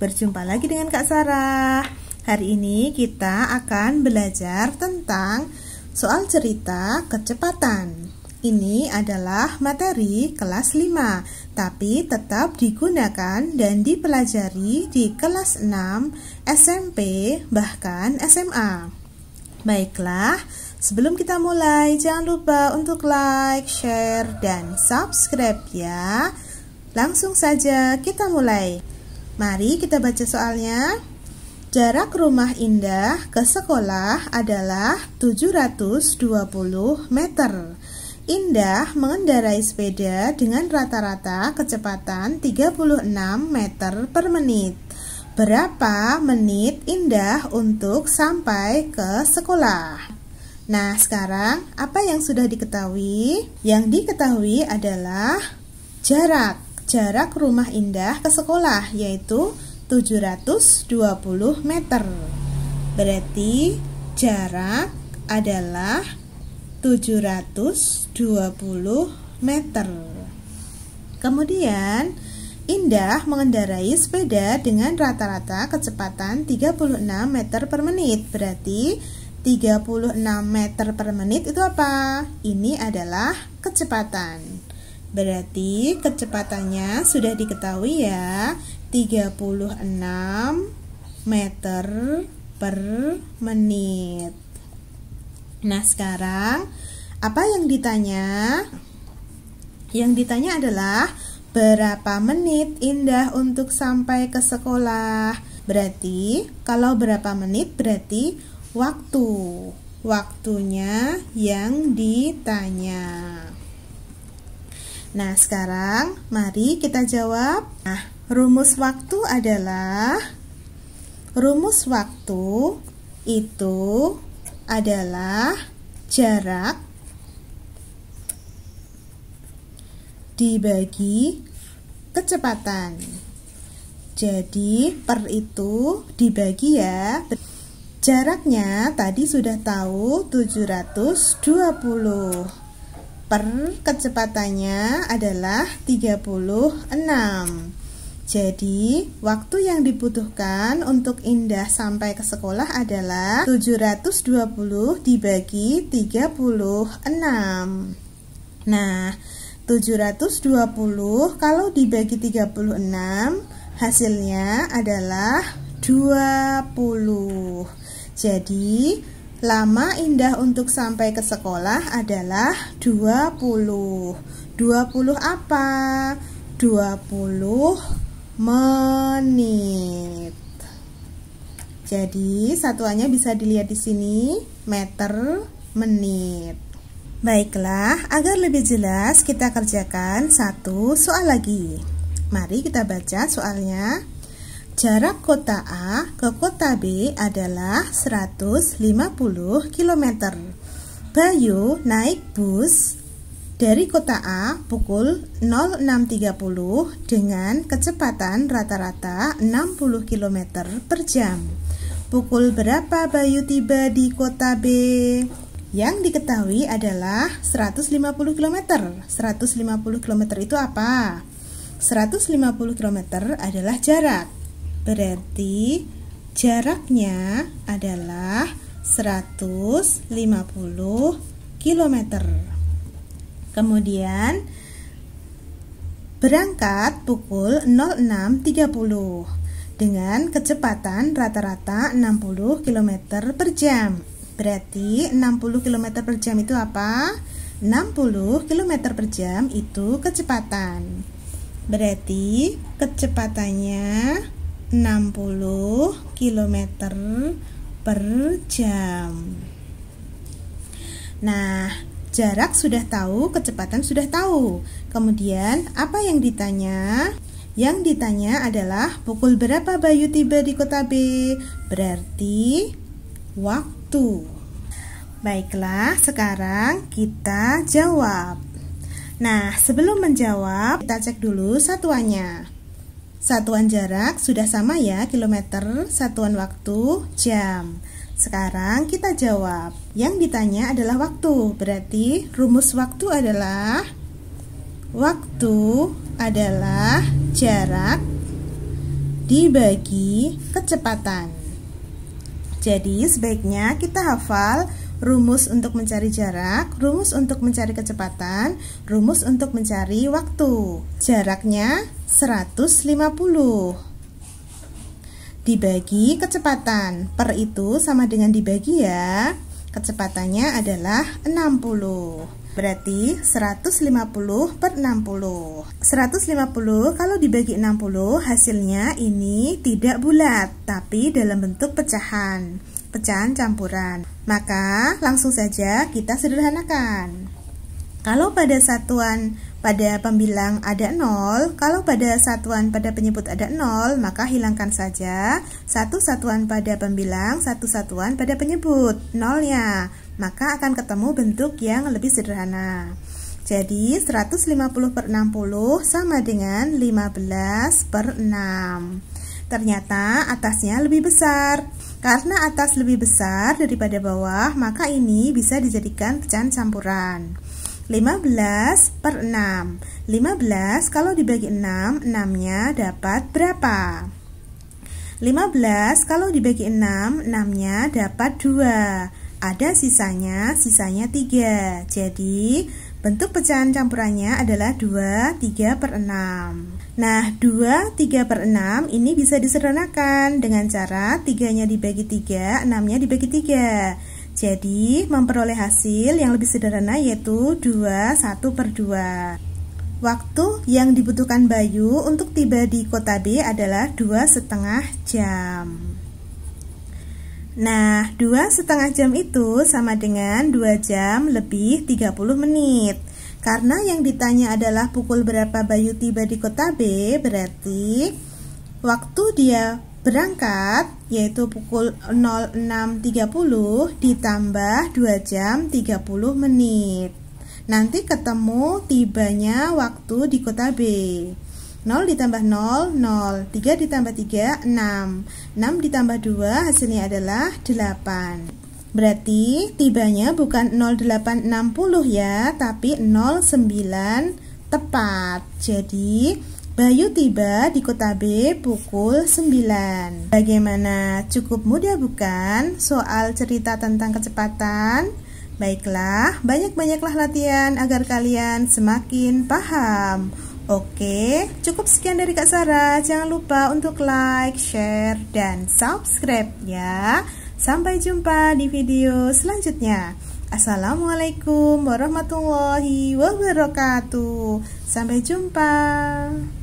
berjumpa lagi dengan Kak Sarah. Hari ini kita akan belajar tentang soal cerita kecepatan. Ini adalah materi kelas 5, tapi tetap digunakan dan dipelajari di kelas 6, SMP, bahkan SMA. Baiklah, sebelum kita mulai, jangan lupa untuk like, share, dan subscribe ya. Langsung saja kita mulai. Mari kita baca soalnya. Jarak rumah indah ke sekolah adalah 720 meter. Indah mengendarai sepeda dengan rata-rata kecepatan 36 meter per menit. Berapa menit Indah untuk sampai ke sekolah? Nah, sekarang apa yang sudah diketahui? Yang diketahui adalah jarak jarak rumah indah ke sekolah yaitu 720 meter. Berarti jarak adalah 720 meter. Kemudian, Indah mengendarai sepeda dengan rata-rata kecepatan 36 meter per menit. Berarti 36 meter per menit itu apa? Ini adalah kecepatan. Berarti kecepatannya sudah diketahui ya 36 meter per menit Nah sekarang apa yang ditanya? Yang ditanya adalah berapa menit indah untuk sampai ke sekolah Berarti kalau berapa menit berarti waktu Waktunya yang ditanya Nah, sekarang mari kita jawab. Nah, rumus waktu adalah rumus waktu itu adalah jarak dibagi kecepatan. Jadi, per itu dibagi ya. Jaraknya tadi sudah tahu 720 per kecepatannya adalah 36 jadi, waktu yang dibutuhkan untuk Indah sampai ke sekolah adalah 720 dibagi 36. Nah, 720 kalau dibagi 36 hasilnya adalah 20. Jadi, Lama indah untuk sampai ke sekolah adalah 20. 20 apa? 20 menit. Jadi, satuannya bisa dilihat di sini, meter menit. Baiklah, agar lebih jelas kita kerjakan satu soal lagi. Mari kita baca soalnya. Jarak kota A ke kota B adalah 150 km. Bayu naik bus dari kota A pukul 06.30 dengan kecepatan rata-rata 60 km per jam. Pukul berapa Bayu tiba di kota B? Yang diketahui adalah 150 km. 150 km itu apa? 150 km adalah jarak. Berarti jaraknya adalah 150 km. Kemudian berangkat pukul 06.30 dengan kecepatan rata-rata 60 km per jam. Berarti 60 km per jam itu apa? 60 km per jam itu kecepatan. Berarti kecepatannya 60 km per jam. Nah, jarak sudah tahu, kecepatan sudah tahu. Kemudian, apa yang ditanya? Yang ditanya adalah pukul berapa Bayu tiba di kota B? Berarti waktu. Baiklah, sekarang kita jawab. Nah, sebelum menjawab, kita cek dulu satuannya. Satuan jarak sudah sama ya, kilometer, satuan waktu, jam. Sekarang kita jawab. Yang ditanya adalah waktu. Berarti rumus waktu adalah waktu adalah jarak dibagi kecepatan. Jadi sebaiknya kita hafal rumus untuk mencari jarak, rumus untuk mencari kecepatan, rumus untuk mencari waktu. Jaraknya 150. Dibagi kecepatan. Per itu sama dengan dibagi ya. Kecepatannya adalah 60. Berarti 150 per 60 150 kalau dibagi 60 hasilnya ini tidak bulat Tapi dalam bentuk pecahan pecahan campuran. Maka langsung saja kita sederhanakan. Kalau pada satuan pada pembilang ada 0, kalau pada satuan pada penyebut ada 0, maka hilangkan saja satu satuan pada pembilang, satu satuan pada penyebut, 0nya. Maka akan ketemu bentuk yang lebih sederhana. Jadi 150 per 60 sama dengan 15 per 6. Ternyata atasnya lebih besar, karena atas lebih besar daripada bawah, maka ini bisa dijadikan pecahan campuran. 15 per 6 15 kalau dibagi 6, 6-nya dapat berapa? 15 kalau dibagi 6, 6-nya dapat 2 Ada sisanya, sisanya 3 Jadi Bentuk pecahan campurannya adalah 2, 3 per 6 Nah 2, 3 per 6 ini bisa disederhanakan dengan cara 3 nya dibagi 3, 6 nya dibagi 3 Jadi memperoleh hasil yang lebih sederhana yaitu 2, 1 per 2 Waktu yang dibutuhkan Bayu untuk tiba di kota B adalah 2 setengah jam. Nah, dua setengah jam itu sama dengan dua jam lebih 30 menit. Karena yang ditanya adalah pukul berapa Bayu tiba di kota B, berarti waktu dia berangkat yaitu pukul 06.30 ditambah 2 jam 30 menit. Nanti ketemu tibanya waktu di kota B. 0 ditambah 0, 0 3 ditambah 3, 6 6 ditambah 2 hasilnya adalah 8 Berarti tibanya bukan 0860 ya, tapi 09 tepat. Jadi Bayu tiba di kota B pukul 9. Bagaimana? Cukup mudah bukan? Soal cerita tentang kecepatan? Baiklah, banyak-banyaklah latihan agar kalian semakin paham. Oke, cukup sekian dari Kak Sarah. Jangan lupa untuk like, share, dan subscribe ya. Sampai jumpa di video selanjutnya. Assalamualaikum warahmatullahi wabarakatuh. Sampai jumpa.